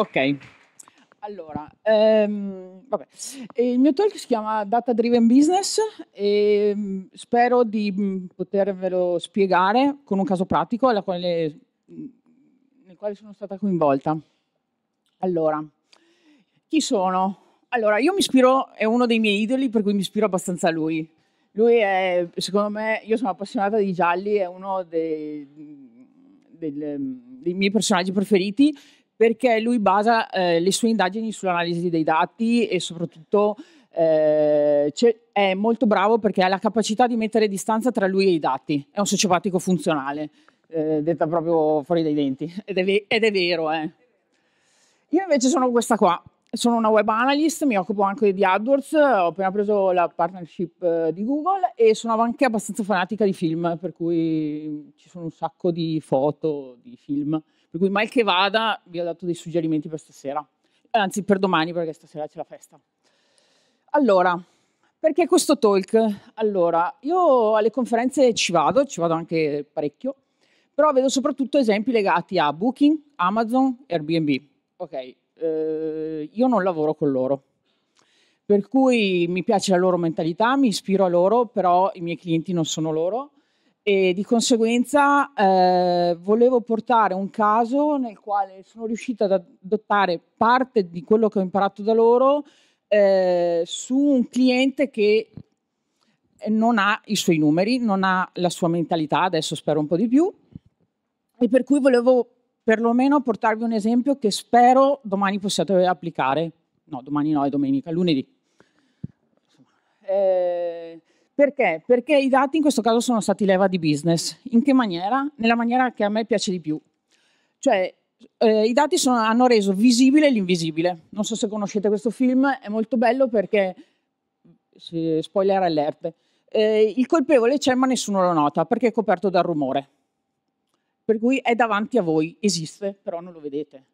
Ok. Allora, ehm, il mio talk si chiama Data Driven Business e mm, spero di mm, potervelo spiegare con un caso pratico quale, mm, nel quale sono stata coinvolta. Allora, chi sono? Allora, io mi ispiro, è uno dei miei idoli per cui mi ispiro abbastanza a lui. Lui è, secondo me, io sono appassionata di gialli, è uno dei, dei, dei miei personaggi preferiti perché lui basa eh, le sue indagini sull'analisi dei dati e soprattutto eh, è molto bravo perché ha la capacità di mettere distanza tra lui e i dati, è un sociopatico funzionale, eh, detta proprio fuori dai denti, ed è, ed è vero. Eh. Io invece sono questa qua, sono una web analyst, mi occupo anche di AdWords, ho appena preso la partnership eh, di Google e sono anche abbastanza fanatica di film, per cui ci sono un sacco di foto di film. Per cui mal che vada vi ho dato dei suggerimenti per stasera, anzi per domani perché stasera c'è la festa. Allora, perché questo talk? Allora, io alle conferenze ci vado, ci vado anche parecchio, però vedo soprattutto esempi legati a Booking, Amazon, Airbnb. Ok, eh, io non lavoro con loro, per cui mi piace la loro mentalità, mi ispiro a loro, però i miei clienti non sono loro e di conseguenza eh, volevo portare un caso nel quale sono riuscita ad adottare parte di quello che ho imparato da loro eh, su un cliente che non ha i suoi numeri, non ha la sua mentalità, adesso spero un po' di più, e per cui volevo perlomeno portarvi un esempio che spero domani possiate applicare. No, domani no, è domenica, lunedì. Eh, perché? Perché i dati in questo caso sono stati leva di business. In che maniera? Nella maniera che a me piace di più. Cioè, eh, i dati sono, hanno reso visibile l'invisibile. Non so se conoscete questo film, è molto bello perché, spoiler alert, eh, il colpevole c'è ma nessuno lo nota perché è coperto dal rumore. Per cui è davanti a voi, esiste, però non lo vedete.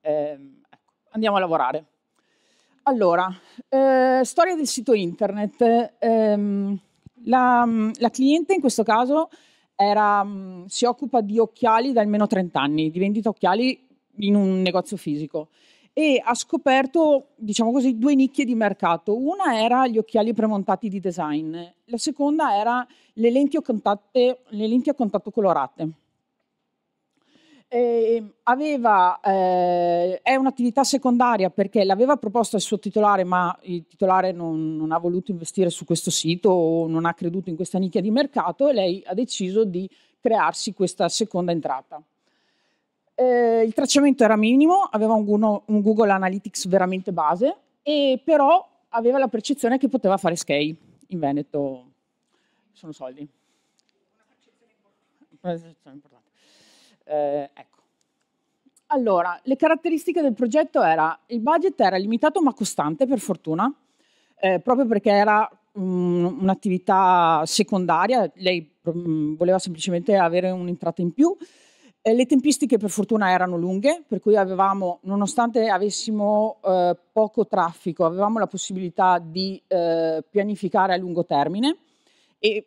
Eh, ecco, andiamo a lavorare. Allora, eh, storia del sito internet. Eh, la, la, cliente in questo caso era, mm, si occupa di occhiali da almeno 30 anni, di vendita occhiali in un negozio fisico e ha scoperto, diciamo così, due nicchie di mercato. Una era gli occhiali premontati di design, la seconda era le lenti a contatto, le lenti a contatto colorate eh, aveva, eh, è un'attività secondaria perché l'aveva proposta il suo titolare, ma il titolare non, non, ha voluto investire su questo sito o non ha creduto in questa nicchia di mercato e lei ha deciso di crearsi questa seconda entrata. Eh, il tracciamento era minimo, aveva un, un Google Analytics veramente base, e però aveva la percezione che poteva fare scale. In Veneto sono soldi. Una percezione importante. Eh, ecco. Allora, le caratteristiche del progetto era, il budget era limitato ma costante per fortuna, eh, proprio perché era mm, un'attività secondaria, lei mh, mm, voleva semplicemente avere un'entrata in più. Eh, le tempistiche per fortuna erano lunghe, per cui avevamo, nonostante avessimo eh, poco traffico, avevamo la possibilità di eh, pianificare a lungo termine e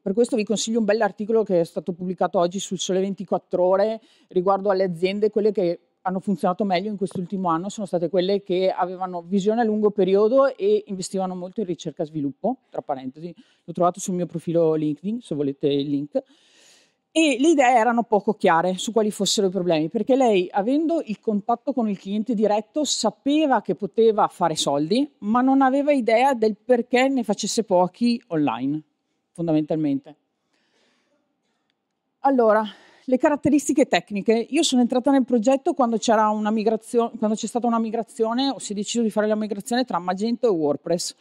per questo vi consiglio un bell'articolo che è stato pubblicato oggi sul Sole 24 Ore riguardo alle aziende, quelle che hanno funzionato meglio in quest'ultimo anno sono state quelle che avevano visione a lungo periodo e investivano molto in ricerca e sviluppo, tra parentesi, l'ho trovato sul mio profilo LinkedIn, se volete il link, e le idee erano poco chiare su quali fossero i problemi, perché lei, avendo il contatto con il cliente diretto, sapeva che poteva fare soldi, ma non aveva idea del perché ne facesse pochi online fondamentalmente. Allora, le caratteristiche tecniche. Io sono entrata nel progetto quando, quando c'è stata una migrazione, o si è deciso di fare la migrazione tra Magento e WordPress.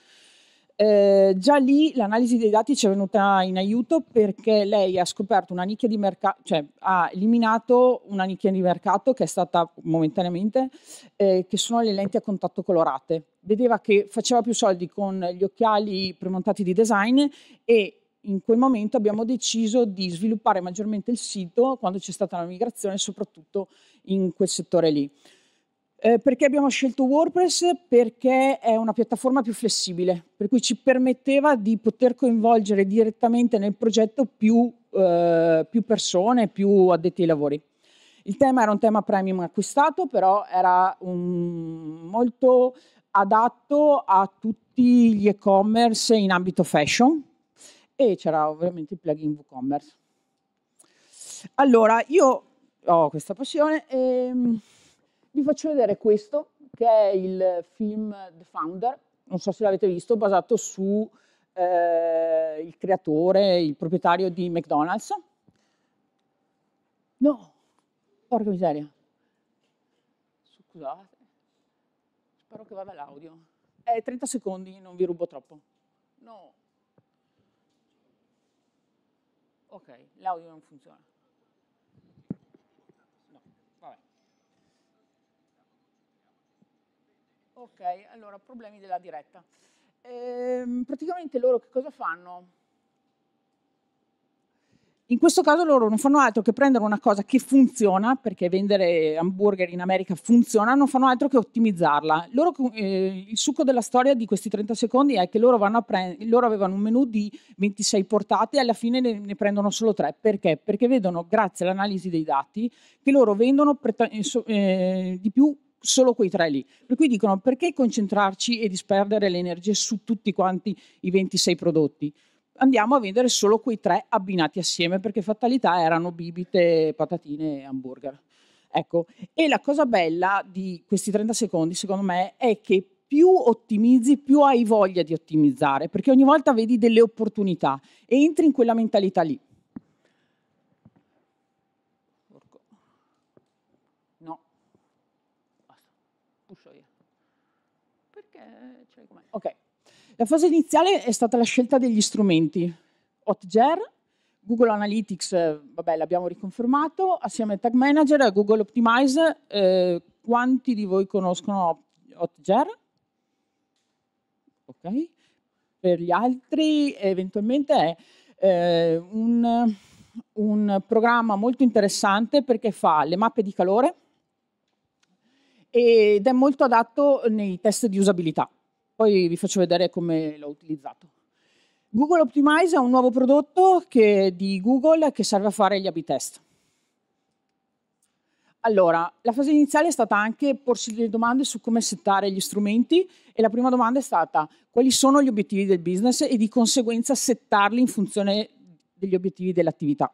Eh, già lì l'analisi dei dati ci è venuta in aiuto perché lei ha scoperto una nicchia di mercato, cioè ha eliminato una nicchia di mercato che è stata momentaneamente, eh, che sono le lenti a contatto colorate. Vedeva che faceva più soldi con gli occhiali premontati di design e in quel momento abbiamo deciso di sviluppare maggiormente il sito quando c'è stata la migrazione, soprattutto in quel settore lì. Eh, perché abbiamo scelto WordPress? Perché è una piattaforma più flessibile, per cui ci permetteva di poter coinvolgere direttamente nel progetto più, eh, più persone, più addetti ai lavori. Il tema era un tema premium acquistato, però era un, molto adatto a tutti gli e-commerce in ambito fashion, e c'era ovviamente il plugin WooCommerce. Allora, io ho questa passione e ehm, vi faccio vedere questo, che è il film The Founder, non so se l'avete visto, basato su eh, il creatore, il proprietario di McDonald's. No, porca miseria. Scusate, spero che vada l'audio. Eh, 30 secondi, non vi rubo troppo. No. Ok, l'audio non funziona. No, vabbè. Ok, allora problemi della diretta. Ehm, praticamente loro che cosa fanno? In questo caso loro non fanno altro che prendere una cosa che funziona, perché vendere hamburger in America funziona, non fanno altro che ottimizzarla. Loro, eh, il succo della storia di questi 30 secondi è che loro, pre- loro, avevano un menu di 26 portate e alla fine ne, ne prendono solo 3. Perché? Perché vedono, grazie all'analisi dei dati, che loro vendono preta- eh, eh, di più solo quei tre lì. Per cui dicono perché concentrarci e disperdere le energie su tutti quanti i 26 prodotti? andiamo a vendere solo quei tre abbinati assieme perché fatalità erano bibite, patatine e hamburger. Ecco, e la cosa bella di questi 30 secondi, secondo me, è che più ottimizzi, più hai voglia di ottimizzare, perché ogni volta vedi delle opportunità e entri in quella mentalità lì. No. Basta. Puscio io. Perché? Cioè, ok. La fase iniziale è stata la scelta degli strumenti. Hotjar, Google Analytics, eh, vabbè, l'abbiamo riconfermato, assieme a Tag Manager e Google Optimize. Eh, quanti di voi conoscono Hotjar? Ok. Per gli altri, eventualmente è eh, un, un programma molto interessante perché fa le mappe di calore ed è molto adatto nei test di usabilità poi vi faccio vedere come l'ho utilizzato. Google Optimize è un nuovo prodotto che, di Google che serve a fare gli a test. Allora, la fase iniziale è stata anche porsi delle domande su come settare gli strumenti e la prima domanda è stata quali sono gli obiettivi del business e di conseguenza settarli in funzione degli obiettivi dell'attività.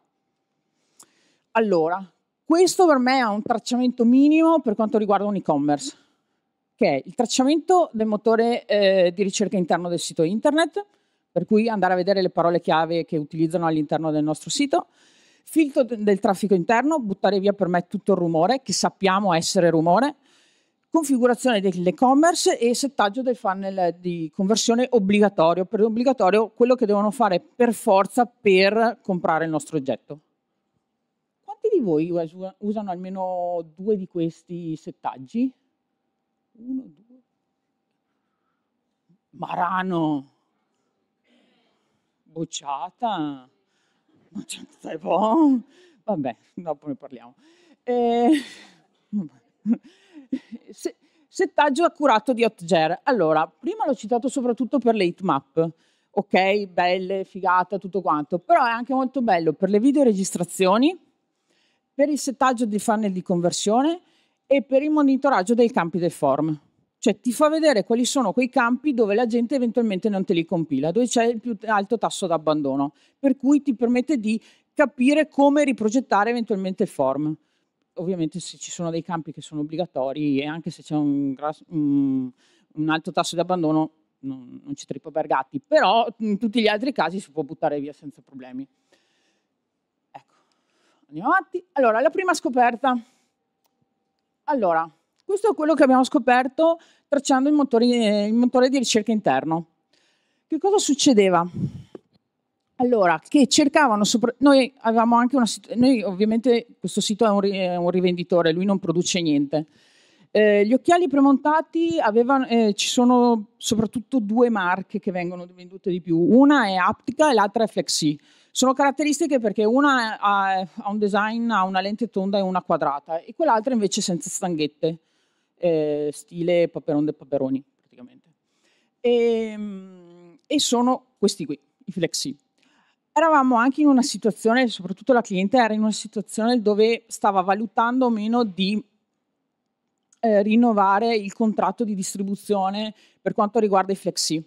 Allora, questo per me è un tracciamento minimo per quanto riguarda un e-commerce che è il tracciamento del motore eh, di ricerca interno del sito internet, per cui andare a vedere le parole chiave che utilizzano all'interno del nostro sito, filtro del traffico interno, buttare via per me tutto il rumore, che sappiamo essere rumore, configurazione dell'e-commerce e settaggio del funnel di conversione obbligatorio, per obbligatorio quello che devono fare per forza per comprare il nostro oggetto. Quanti di voi usano almeno due di questi settaggi? Uno, due. Marano, bocciata, non c'è stai buon. Vabbè, dopo ne parliamo. E... Eh, Se, settaggio accurato di Hotjar. Allora, prima l'ho citato soprattutto per le heatmap, Ok, belle, figata, tutto quanto. Però è anche molto bello per le videoregistrazioni, per il settaggio di funnel di conversione e per il monitoraggio dei campi del form. Cioè ti fa vedere quali sono quei campi dove la gente eventualmente non te li compila, dove c'è il più alto tasso d'abbandono, per cui ti permette di capire come riprogettare eventualmente il form. Ovviamente se ci sono dei campi che sono obbligatori e anche se c'è un, un, un alto tasso di abbandono non, non ci trippa per gatti, però in tutti gli altri casi si può buttare via senza problemi. Ecco, andiamo avanti. Allora, la prima scoperta allora, questo è quello che abbiamo scoperto tracciando il motore, il motore di ricerca interno. Che cosa succedeva? Allora, che cercavano, noi avevamo anche una noi ovviamente questo sito è un, ri è un rivenditore, lui non produce niente. Eh, gli occhiali premontati avevano, eh, ci sono soprattutto due marche che vengono vendute di più, una è Aptica e l'altra è Flexi. Sono caratteristiche perché una ha, un design, ha una lente tonda e una quadrata e quell'altra invece senza stanghette, eh, stile paperonde e Paperoni praticamente. E, ehm, e sono questi qui, i flexi. Eravamo anche in una situazione, soprattutto la cliente era in una situazione dove stava valutando o meno di eh, rinnovare il contratto di distribuzione per quanto riguarda i flexi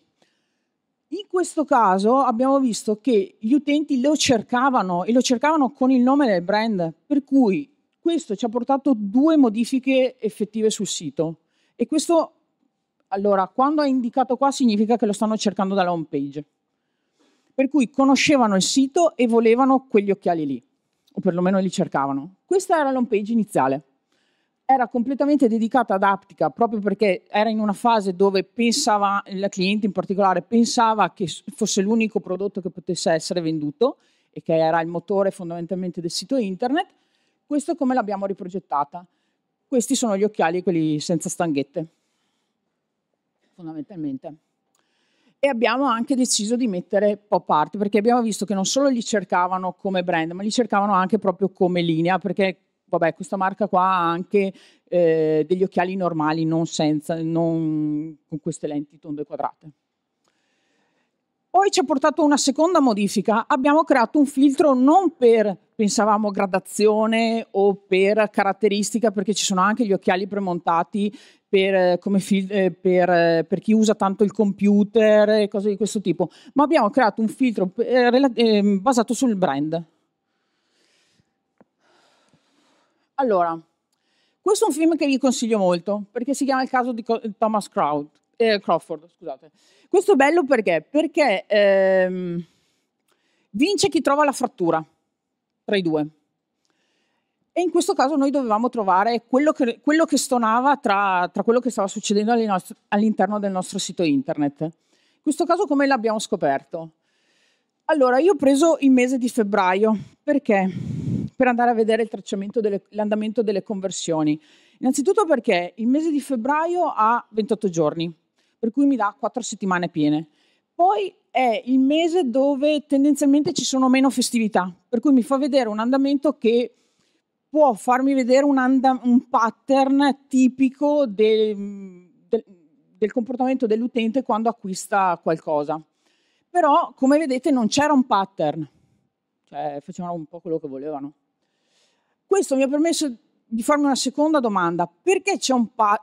in questo caso abbiamo visto che gli utenti lo cercavano e lo cercavano con il nome del brand, per cui questo ci ha portato due modifiche effettive sul sito. E questo, allora, quando è indicato qua significa che lo stanno cercando dalla home page. Per cui conoscevano il sito e volevano quegli occhiali lì, o perlomeno li cercavano. Questa era l'home page iniziale era completamente dedicata ad Aptica proprio perché era in una fase dove pensava, la cliente in particolare, pensava che fosse l'unico prodotto che potesse essere venduto e che era il motore fondamentalmente del sito internet. Questo è come l'abbiamo riprogettata? Questi sono gli occhiali, quelli senza stanghette, fondamentalmente. E abbiamo anche deciso di mettere pop art, perché abbiamo visto che non solo li cercavano come brand, ma li cercavano anche proprio come linea, perché vabbè, questa marca qua ha anche eh, degli occhiali normali, non, senza, non con queste lenti tonde quadrate. Poi ci ha portato una seconda modifica, abbiamo creato un filtro non per, pensavamo, gradazione o per caratteristica, perché ci sono anche gli occhiali premontati per, eh, eh, per, eh, per chi usa tanto il computer e cose di questo tipo, ma abbiamo creato un filtro per, eh, ehm, basato sul brand. Allora, questo è un film che vi consiglio molto, perché si chiama Il caso di Thomas Crowd, eh, Crawford. Scusate. Questo è bello perché? Perché ehm, vince chi trova la frattura tra i due. E in questo caso noi dovevamo trovare quello che, quello che stonava tra, tra, quello che stava succedendo all'interno del nostro sito internet. In questo caso come l'abbiamo scoperto? Allora, io ho preso il mese di febbraio, perché? per andare a vedere delle, l'andamento delle conversioni. Innanzitutto perché il mese di febbraio ha 28 giorni, per cui mi dà 4 settimane piene. Poi è il mese dove tendenzialmente ci sono meno festività, per cui mi fa vedere un andamento che può farmi vedere un, andam- un pattern tipico del, del, del comportamento dell'utente quando acquista qualcosa. Però, come vedete, non c'era un pattern, cioè facevano un po' quello che volevano. Questo mi ha permesso di farmi una seconda domanda. Perché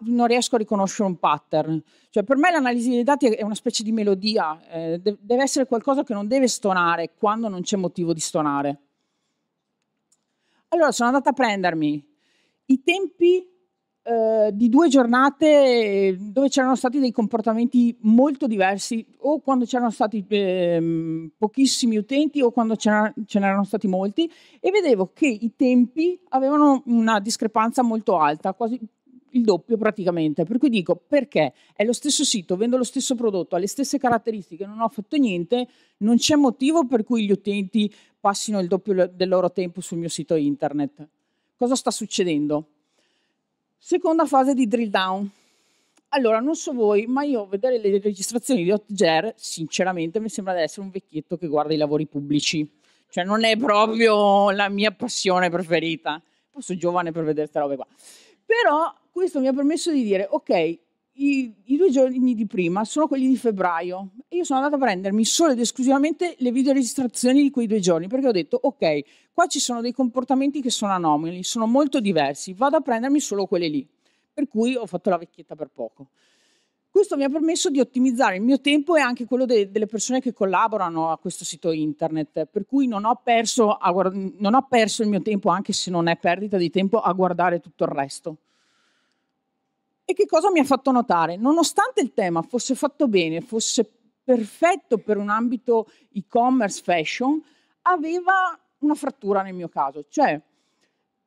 non riesco a riconoscere un pattern? Cioè, per me l'analisi dei dati è una specie di melodia, eh, de deve essere qualcosa che non deve stonare quando non c'è motivo di stonare. Allora sono andata a prendermi i tempi eh, di due giornate eh, dove c'erano stati dei comportamenti molto diversi, o quando c'erano stati eh, pochissimi utenti o quando ce n'erano stati molti, e vedevo che i tempi avevano una discrepanza molto alta, quasi il doppio praticamente. Per cui dico perché è lo stesso sito, vendo lo stesso prodotto, ha le stesse caratteristiche, non ho fatto niente, non c'è motivo per cui gli utenti passino il doppio del loro tempo sul mio sito internet. Cosa sta succedendo? Seconda fase di drill down. Allora, non so voi, ma io vedere le registrazioni di Hotjar, sinceramente, mi sembra di essere un vecchietto che guarda i lavori pubblici. Cioè, non è proprio la mia passione preferita. Poi sono giovane per vedere queste robe qua. Però questo mi ha permesso di dire, ok, i, i, due giorni di prima sono quelli di febbraio e io sono andata a prendermi solo ed esclusivamente le videoregistrazioni di quei due giorni perché ho detto ok, qua ci sono dei comportamenti che sono anomali, sono molto diversi, vado a prendermi solo quelle lì. Per cui ho fatto la vecchietta per poco. Questo mi ha permesso di ottimizzare il mio tempo e anche quello de delle persone che collaborano a questo sito internet, per cui non ho, perso non ho perso il mio tempo, anche se non è perdita di tempo, a guardare tutto il resto. E che cosa mi ha fatto notare? Nonostante il tema fosse fatto bene, fosse perfetto per un ambito e-commerce fashion, aveva una frattura nel mio caso, cioè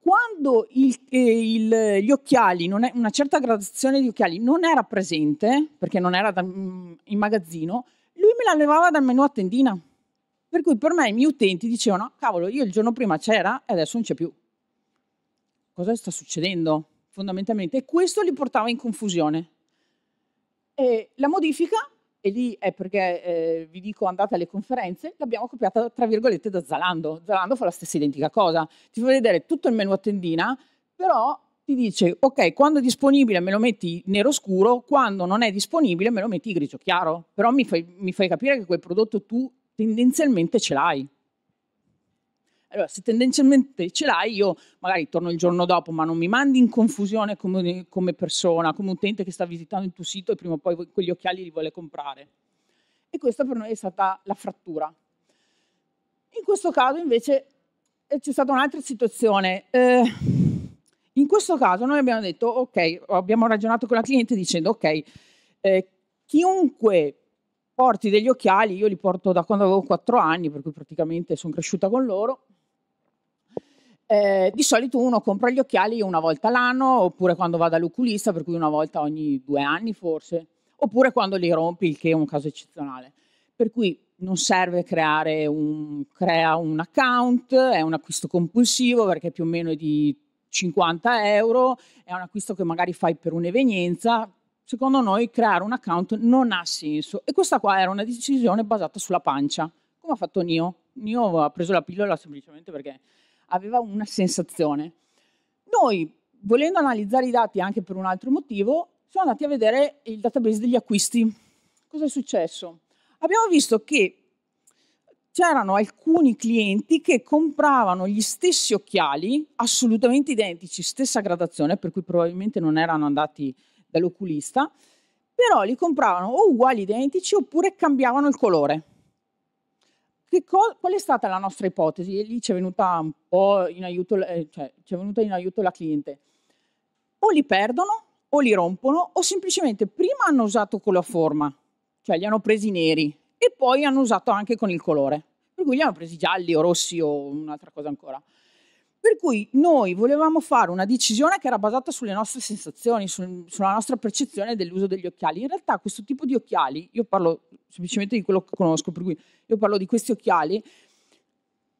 quando il, eh, il, gli occhiali, è, una certa gradazione di occhiali non era presente, perché non era da, mm, in magazzino, lui me la levava dal menu a tendina. Per cui per me i miei utenti dicevano, ah, cavolo, io il giorno prima c'era e adesso non c'è più. Cosa sta succedendo? fondamentalmente, e questo li portava in confusione. E la modifica, e lì è perché eh, vi dico andate alle conferenze, l'abbiamo copiata tra virgolette da Zalando. Zalando fa la stessa identica cosa, ti fa vedere tutto il menu a tendina, però ti dice ok, quando è disponibile me lo metti nero scuro, quando non è disponibile me lo metti grigio chiaro, però mi fai, mi fai capire che quel prodotto tu tendenzialmente ce l'hai. Allora, se tendenzialmente ce l'hai, io magari torno il giorno dopo, ma non mi mandi in confusione come, come persona, come utente che sta visitando il tuo sito e prima o poi quegli occhiali li vuole comprare. E questa per noi è stata la frattura. In questo caso invece eh, c'è stata un'altra situazione. Eh, in questo caso noi abbiamo detto, ok, abbiamo ragionato con la cliente dicendo, ok, eh, chiunque porti degli occhiali, io li porto da quando avevo 4 anni, per cui praticamente sono cresciuta con loro, eh, di solito uno compra gli occhiali una volta l'anno, oppure quando va dall'oculista, per cui una volta ogni due anni forse, oppure quando li rompi, il che è un caso eccezionale. Per cui non serve creare un, crea un account, è un acquisto compulsivo perché più o meno di 50 euro, è un acquisto che magari fai per un'evenienza. Secondo noi creare un account non ha senso e questa qua era una decisione basata sulla pancia, come ha fatto Nio. Nio ha preso la pillola semplicemente perché aveva una sensazione. Noi, volendo analizzare i dati anche per un altro motivo, siamo andati a vedere il database degli acquisti. Cosa è successo? Abbiamo visto che c'erano alcuni clienti che compravano gli stessi occhiali, assolutamente identici, stessa gradazione, per cui probabilmente non erano andati dall'oculista, però li compravano o uguali identici oppure cambiavano il colore co- qual è stata la nostra ipotesi? E lì ci è venuta un po' in aiuto, eh, cioè, ci è venuta in aiuto la cliente. O li perdono, o li rompono, o semplicemente prima hanno usato con la forma, cioè li hanno presi neri, e poi hanno usato anche con il colore. Per cui li hanno presi gialli o rossi o un'altra cosa ancora. Per cui noi volevamo fare una decisione che era basata sulle nostre sensazioni, sul, sulla nostra percezione dell'uso degli occhiali. In realtà questo tipo di occhiali, io parlo semplicemente di quello che conosco, per cui io parlo di questi occhiali,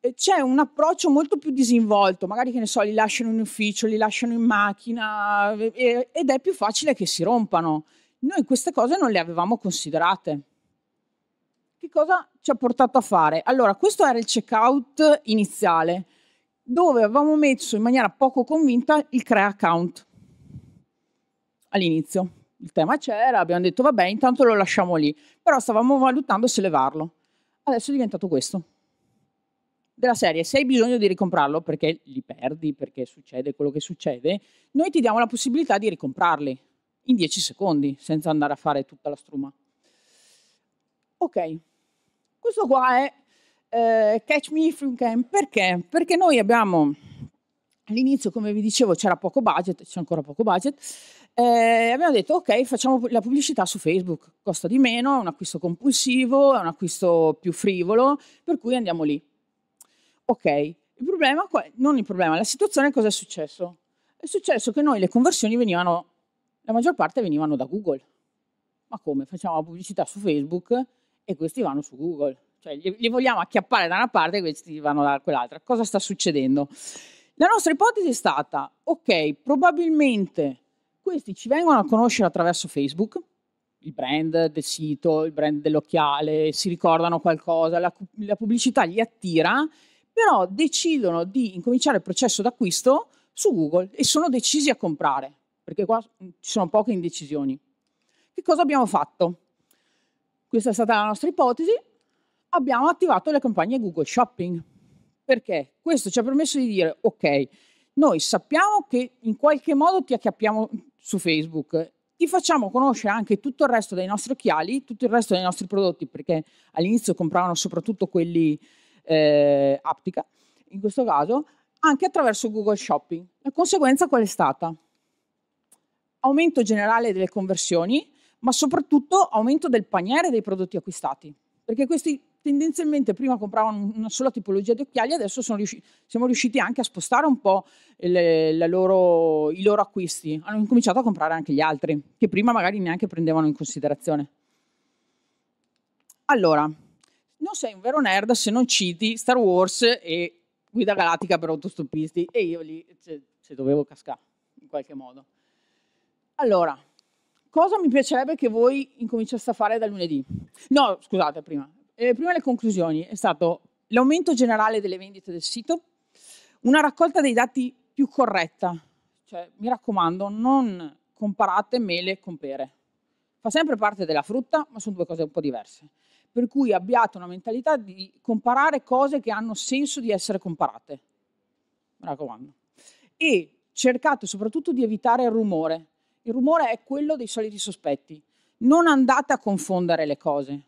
eh, c'è un approccio molto più disinvolto, magari che ne so, li lasciano in ufficio, li lasciano in macchina e, eh, eh, ed è più facile che si rompano. Noi queste cose non le avevamo considerate. Che cosa ci ha portato a fare? Allora, questo era il checkout iniziale dove avevamo messo in maniera poco convinta il crea account all'inizio. Il tema c'era, abbiamo detto vabbè, intanto lo lasciamo lì, però stavamo valutando se levarlo. Adesso è diventato questo. Della serie, se hai bisogno di ricomprarlo perché li perdi, perché succede quello che succede, noi ti diamo la possibilità di ricomprarli in 10 secondi, senza andare a fare tutta la struma. Ok, questo qua è eh, Catch Me If You Can, perché? Perché noi abbiamo, all'inizio come vi dicevo c'era poco budget, c'è ancora poco budget, eh, abbiamo detto ok facciamo la pubblicità su Facebook, costa di meno, è un acquisto compulsivo, è un acquisto più frivolo, per cui andiamo lì. Ok, il problema, non il problema, la situazione cosa è successo? È successo che noi le conversioni venivano, la maggior parte venivano da Google. Ma come? Facciamo la pubblicità su Facebook e questi vanno su Google. Cioè, li, vogliamo acchiappare da una parte e questi vanno da quell'altra. Cosa sta succedendo? La nostra ipotesi è stata, ok, probabilmente questi ci vengono a conoscere attraverso Facebook, il brand del sito, il brand dell'occhiale, si ricordano qualcosa, la, la pubblicità li attira, però decidono di incominciare il processo d'acquisto su Google e sono decisi a comprare, perché qua mm, ci sono poche indecisioni. Che cosa abbiamo fatto? Questa è stata la nostra ipotesi, abbiamo attivato le campagne Google Shopping. Perché questo ci ha permesso di dire, ok, noi sappiamo che in qualche modo ti acchiappiamo su Facebook, ti facciamo conoscere anche tutto il resto dei nostri occhiali, tutto il resto dei nostri prodotti, perché all'inizio compravano soprattutto quelli eh, aptica, in questo caso, anche attraverso Google Shopping. La conseguenza qual è stata? Aumento generale delle conversioni, ma soprattutto aumento del paniere dei prodotti acquistati, perché questi tendenzialmente prima compravano una sola tipologia di occhiali, adesso riusci- siamo riusciti anche a spostare un po' le, loro, i loro acquisti. Hanno incominciato a comprare anche gli altri, che prima magari neanche prendevano in considerazione. Allora, non sei un vero nerd se non citi Star Wars e Guida Galattica per autostoppisti. E io lì ci dovevo cascare, in qualche modo. Allora, cosa mi piacerebbe che voi incominciaste a fare da lunedì? No, scusate, prima eh, prima le conclusioni, è stato l'aumento generale delle vendite del sito, una raccolta dei dati più corretta, cioè mi raccomando non comparate mele con pere, fa sempre parte della frutta ma sono due cose un po' diverse, per cui abbiate una mentalità di comparare cose che hanno senso di essere comparate, mi raccomando, e cercate soprattutto di evitare il rumore, il rumore è quello dei soliti sospetti, non andate a confondere le cose,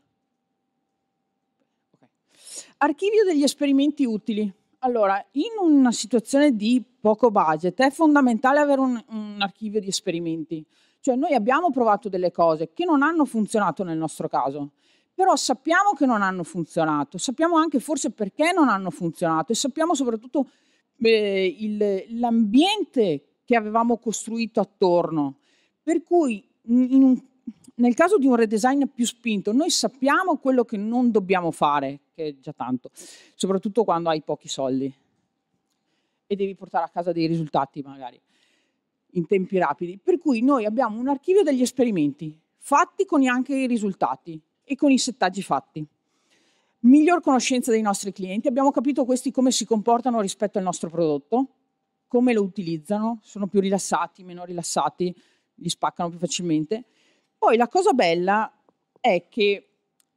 Archivio degli esperimenti utili. Allora, in una situazione di poco budget è fondamentale avere un, un archivio di esperimenti. Cioè noi abbiamo provato delle cose che non hanno funzionato nel nostro caso, però sappiamo che non hanno funzionato, sappiamo anche forse perché non hanno funzionato e sappiamo soprattutto eh, l'ambiente che avevamo costruito attorno. Per cui in, in un nel caso di un redesign più spinto, noi sappiamo quello che non dobbiamo fare, che è già tanto, soprattutto quando hai pochi soldi e devi portare a casa dei risultati magari in tempi rapidi. Per cui noi abbiamo un archivio degli esperimenti fatti con anche i risultati e con i settaggi fatti. Miglior conoscenza dei nostri clienti, abbiamo capito questi come si comportano rispetto al nostro prodotto, come lo utilizzano, sono più rilassati, meno rilassati, li spaccano più facilmente poi la cosa bella è che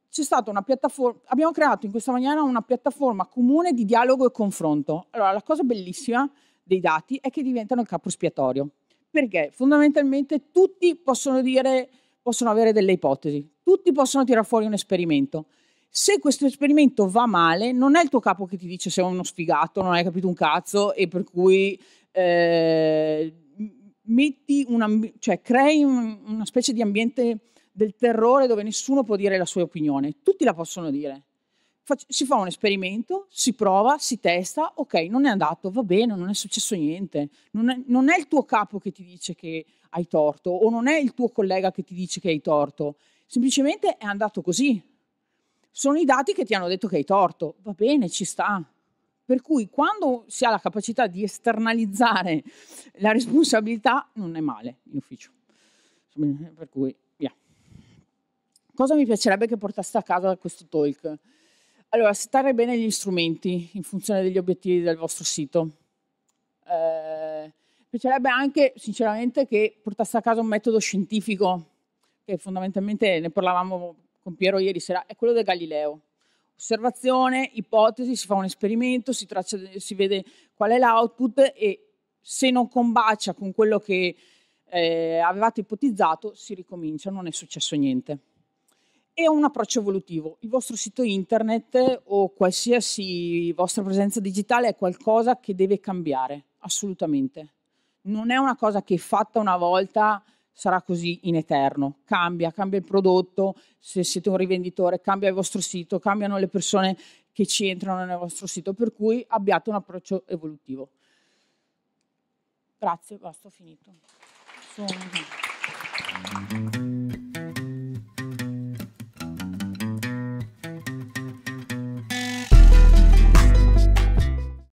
c'è stata una piattaforma, abbiamo creato in questa maniera una piattaforma comune di dialogo e confronto. Allora, la cosa bellissima dei dati è che diventano il capo espiatorio, perché fondamentalmente tutti possono dire, possono avere delle ipotesi, tutti possono tirare fuori un esperimento. Se questo esperimento va male, non è il tuo capo che ti dice sei uno sfigato, non hai capito un cazzo e per cui... Eh, metti un cioè crei un, una specie di ambiente del terrore dove nessuno può dire la sua opinione, tutti la possono dire. Fac si fa un esperimento, si prova, si testa, ok, non è andato, va bene, non è successo niente, non è, non è il tuo capo che ti dice che hai torto o non è il tuo collega che ti dice che hai torto, semplicemente è andato così. Sono i dati che ti hanno detto che hai torto, va bene, ci sta, per cui quando si ha la capacità di esternalizzare la responsabilità non è male in ufficio. Per cui, via. Cosa mi piacerebbe che portaste a casa questo talk? Allora, settare bene gli strumenti in funzione degli obiettivi del vostro sito. Eh, piacerebbe anche, sinceramente, che portasse a casa un metodo scientifico, che fondamentalmente ne parlavamo con Piero ieri sera, è quello del Galileo osservazione, ipotesi, si fa un esperimento, si, traccia, si vede qual è l'output e se non combacia con quello che eh, avevate ipotizzato, si ricomincia, non è successo niente. E un approccio evolutivo. Il vostro sito internet o qualsiasi vostra presenza digitale è qualcosa che deve cambiare, assolutamente. Non è una cosa che fatta una volta sarà così in eterno. Cambia, cambia il prodotto, se siete un rivenditore, cambia il vostro sito, cambiano le persone che ci entrano nel vostro sito, per cui abbiate un approccio evolutivo. Grazie, basta, ho finito. Sono...